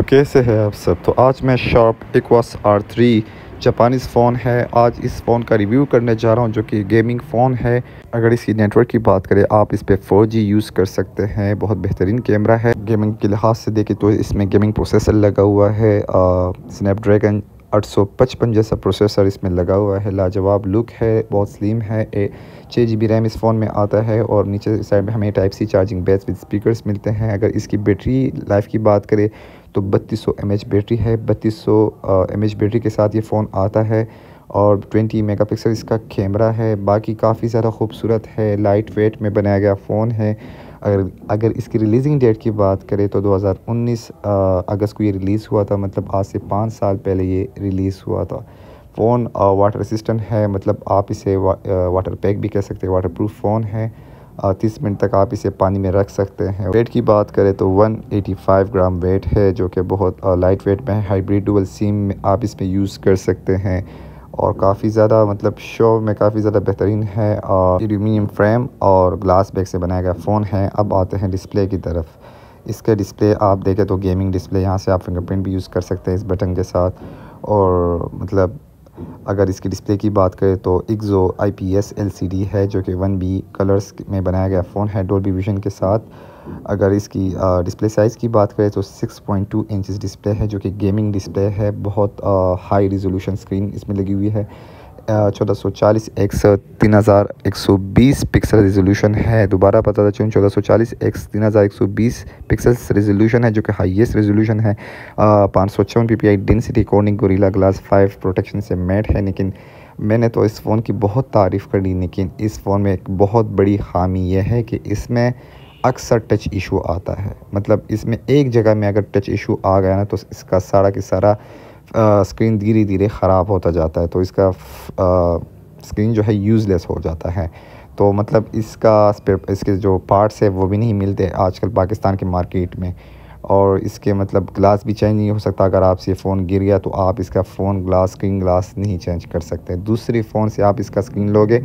तो कैसे है आप सब तो आज मैं Sharp Aquos R three Japanese phone है आज इस फ़ोन का रिव्यू करने जा रहा हूँ जो कि गेमिंग फ़ोन है अगर इसकी नेटवर्क की बात करें आप इस पर फोर यूज़ कर सकते हैं बहुत बेहतरीन कैमरा है गेमिंग के लिहाज से देखें तो इसमें गेमिंग प्रोसेसर लगा हुआ है स्नैपड्रैगन आठ जैसा प्रोसेसर इसमें लगा हुआ है लाजवाब लुक है बहुत स्लिम है ए छः जी बी रैम इस फ़ोन में आता है और नीचे साइड में हमें type C charging base with speakers मिलते हैं अगर इसकी बैटरी लाइफ की बात करें तो बत्तीस सौ बैटरी है बत्तीस सौ बैटरी के साथ ये फ़ोन आता है और 20 मेगापिक्सल इसका कैमरा है बाकी काफ़ी ज़्यादा खूबसूरत है लाइट वेट में बनाया गया फ़ोन है अगर अगर इसकी रिलीजिंग डेट की बात करें तो 2019 अगस्त को ये रिलीज़ हुआ था मतलब आज से पाँच साल पहले ये रिलीज़ हुआ था फ़ोन वाटर रेसिस्टेंट है मतलब आप इसे वा, वाटर पैक भी कह सकते हैं वाटर प्रूफ फ़ोन है तीस मिनट तक आप इसे पानी में रख सकते हैं वेट की बात करें तो 185 ग्राम वेट है जो कि बहुत लाइट वेट में हाइब्रिड हाइब्रिड सीम सिम आप इसमें यूज़ कर सकते हैं और काफ़ी ज़्यादा मतलब शो में काफ़ी ज़्यादा बेहतरीन है और एल्यूमिनियम फ्रेम और ग्लास बैग से बनाया गया फ़ोन है अब आते हैं डिस्प्ले की तरफ इसका डिस्प्ले आप देखें तो गेमिंग डिस्प्ले यहाँ से आप फिंगरप्रिंट भी यूज़ कर सकते हैं इस बटन के साथ और मतलब अगर इसकी डिस्प्ले की बात करें तो एक्जो I P S L C D है जो कि वन बी कलर्स में बनाया गया फ़ोन है डोल विजन के साथ अगर इसकी डिस्प्ले साइज़ की बात करें तो 6.2 इंचेस डिस्प्ले है जो कि गेमिंग डिस्प्ले है बहुत हाई रिजोल्यूशन स्क्रीन इसमें लगी हुई है चौदह सौ चालीस एक्स तीन हज़ार एक सौ बीस पिक्सल रेजोल्यूशन है दोबारा पता चलूँ चौदह सौ चालीस एक्स तीन हज़ार एक सौ बीस पिक्सल रेजोल्यूशन है जो कि हाईएस्ट रेजोल्यूशन है पाँच सौ छप्पन P P I density Corning Gorilla glass five protection से मेट है लेकिन मैंने तो इस फ़ोन की बहुत तारीफ़ कर ली लेकिन इस फ़ोन में एक बहुत बड़ी खामी यह है कि इसमें अक्सर टच इशू आता है मतलब इसमें एक जगह में अगर टच इशू आ गया ना तो इसका सारा के सारा स्क्रीन धीरे धीरे ख़राब होता जाता है तो इसका स्क्रीन जो है यूज़लेस हो जाता है तो मतलब इसका इसके जो पार्ट्स है वो भी नहीं मिलते आजकल पाकिस्तान की मार्केट में और इसके मतलब ग्लास भी चेंज नहीं हो सकता अगर आपसे फ़ोन गिर गया तो आप इसका फ़ोन ग्लास स्क्रीन ग्लास नहीं चेंज कर सकते दूसरे फ़ोन से आप इसका स्क्रीन लोगे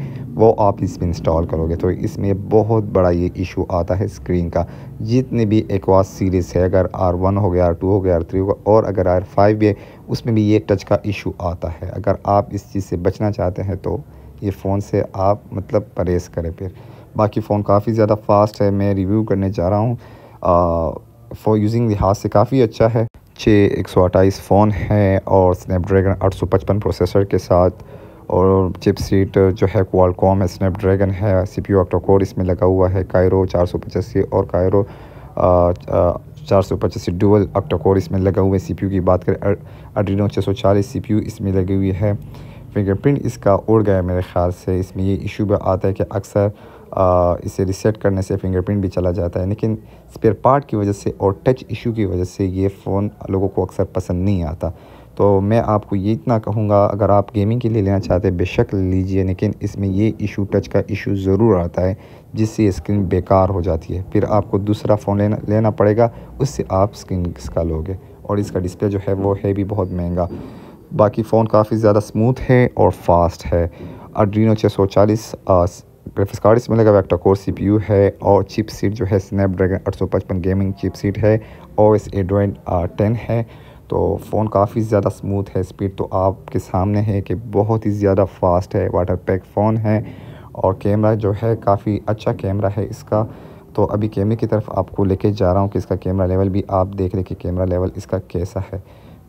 वो आप इसमें इंस्टॉल करोगे तो इसमें बहुत बड़ा ये इशू आता है स्क्रीन का जितने भी एकवास सीरीज़ है अगर आर वन हो गया आर टू हो गया आर थ्री हो गया और अगर आर फाइव भी है उसमें भी ये टच का इशू आता है अगर आप इस चीज़ से बचना चाहते हैं तो ये फ़ोन से आप मतलब परहेज़ करें फिर बाकी फ़ोन काफ़ी ज़्यादा फास्ट है मैं रिव्यू करने जा रहा हूँ फॉर यूजिंग लिहाज से काफ़ी अच्छा है छः एक सौ अट्ठाईस फ़ोन है और स्नैपड्रैगन आठ सौ पचपन प्रोसेसर के साथ और चिप सीट जो है क्वालकॉम है स्नैपड्रैगन है सी पी यू ऑक्टोकोर इसमें लगा हुआ है कायरो चार सौ पचासी और कायरो चार सौ पचासी डुअल ऑक्टोकोर इसमें लगा हुआ है सी पी यू की बात करें अड्रीनो छः सौ चालीस सी पी यू इसमें लगी हुई है फिंगरप्रिंट इसका उड़ गया मेरे ख्याल से इसमें ये इशू भी आता है कि अक्सर इसे रिसेट करने से फिंगरप्रिंट भी चला जाता है लेकिन स्पेयर पार्ट की वजह से और टच इशू की वजह से ये फ़ोन लोगों को अक्सर पसंद नहीं आता तो मैं आपको ये इतना कहूँगा अगर आप गेमिंग के लिए लेना चाहते हैं बेशक लीजिए लेकिन इसमें ये इशू टच का इशू ज़रूर आता है जिससे स्क्रीन बेकार हो जाती है फिर आपको दूसरा फ़ोन लेना लेना पड़ेगा उससे आप स्क्रीन का लोगे और इसका डिस्प्ले जो है वो है भी बहुत महंगा बाकी फ़ोन काफ़ी ज़्यादा स्मूथ है और फास्ट है अड्रीनो छः सौ चालीस ग्राफिक्स कार्ड इसमें लगा हुआ एक्टा कोर सीपीयू है और चिप सीट जो है स्नैपड्रैगन 855 गेमिंग चिप सीट है और इस एंड्रॉइड टेन है तो फ़ोन काफ़ी ज़्यादा स्मूथ है स्पीड तो आपके सामने है कि बहुत ही ज़्यादा फास्ट है वाटर पैक फ़ोन है और कैमरा जो है काफ़ी अच्छा कैमरा है इसका तो अभी कैमरे की तरफ आपको लेके जा रहा हूँ कि इसका कैमरा लेवल भी आप देख रहे कि कैमरा लेवल इसका कैसा है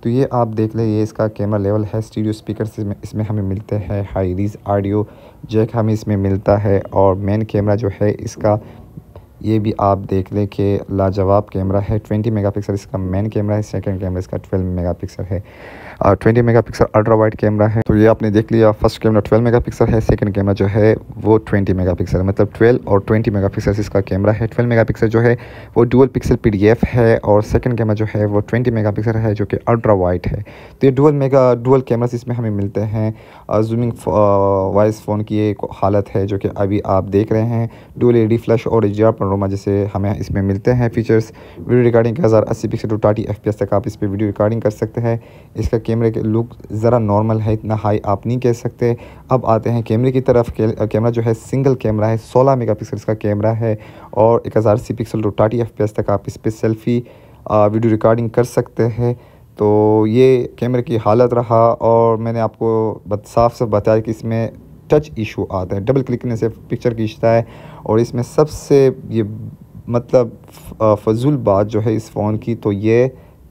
तो ये आप देख लें ये इसका कैमरा लेवल है स्टीडियो स्पीकर इसमें इसमें हमें मिलते हैं हाई रीज ऑडियो जैक हमें इसमें मिलता है और मेन कैमरा जो है इसका ये भी आप देख लें कि लाजवाब कैमरा है 20 मेगापिक्सल इसका मेन कैमरा है सेकंड कैमरा इसका 12 मेगापिक्सल है और 20 मेगापिक्सल अल्ट्रा वाइड कैमरा है तो ये आपने देख लिया फर्स्ट कैमरा 12 मेगापिक्सल है सेकंड कैमरा जो है वो 20 मेगापिक्सल मतलब 12 और 20 मेगापिक्सल इसका कैमरा है 12 मेगापिक्सल जो है वो डुअल पिक्सल पीडीएफ है और सेकंड कैमरा जो है वो 20 मेगापिक्सल है जो कि अल्ट्रा वाइड है तो ये डुअल मेगा डुअल कैमरा इसमें हमें मिलते हैं जूमिंग वॉइस फ़ोन की एक हालत है जो कि अभी आप देख रहे हैं डुअल डी फ्लैश और एच पनोरमा जैसे हमें इसमें मिलते हैं फीचर्स वीडियो रिकॉर्डिंग हज़ार अस्सी पिक्सल टू टाटी एफ तक आप इस पर वीडियो रिकॉर्डिंग कर सकते हैं इसका कैमरे के लुक ज़रा नॉर्मल है इतना हाई आप नहीं कह सकते अब आते हैं कैमरे की तरफ कैमरा जो है सिंगल कैमरा है सोलह मेगा का कैमरा है और एक हज़ार अस्सी पिक्सल टू टाटी एफ तक आप इस पर सेल्फ़ी वीडियो रिकॉर्डिंग कर सकते हैं तो ये कैमरे की हालत रहा और मैंने आपको साफ साफ बताया कि इसमें टच इशू आता है डबल क्लिक करने से पिक्चर खींचता है और इसमें सबसे ये मतलब फजूल बात जो है इस फ़ोन की तो ये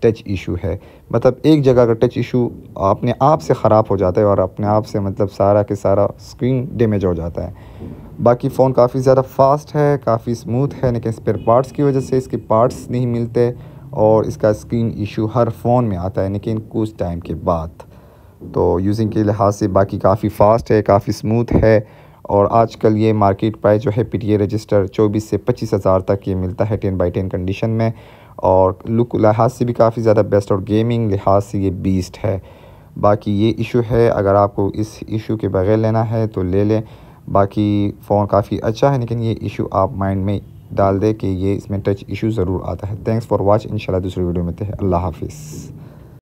टच इशू है मतलब एक जगह का टच इशू अपने आप से ख़राब हो जाता है और अपने आप से मतलब सारा के सारा स्क्रीन डैमेज हो जाता है बाकी फ़ोन काफ़ी ज़्यादा फास्ट है काफ़ी स्मूथ है लेकिन स्पेयर पार्ट्स की वजह से इसके पार्ट्स नहीं मिलते और इसका स्क्रीन इशू हर फ़ोन में आता है लेकिन कुछ टाइम के बाद तो यूजिंग के लिहाज से बाकी काफ़ी फास्ट है काफ़ी स्मूथ है और आजकल ये मार्केट प्राइस जो है पीटीए रजिस्टर 24 से पच्चीस हज़ार तक ये मिलता है 10 बाई 10 कंडीशन में और लुक लिहाज से भी काफ़ी ज़्यादा बेस्ट और गेमिंग लिहाज से ये बीस्ट है बाकी ये इशू है अगर आपको इस इशू के बगैर लेना है तो ले लें बाकी फ़ोन काफ़ी अच्छा है लेकिन ये इशू आप माइंड में डाल दें कि ये इसमें टच इशू ज़रूर आता है थैंक्स फॉर वॉच इन दूसरी वीडियो में थे अल्लाह हाफिज़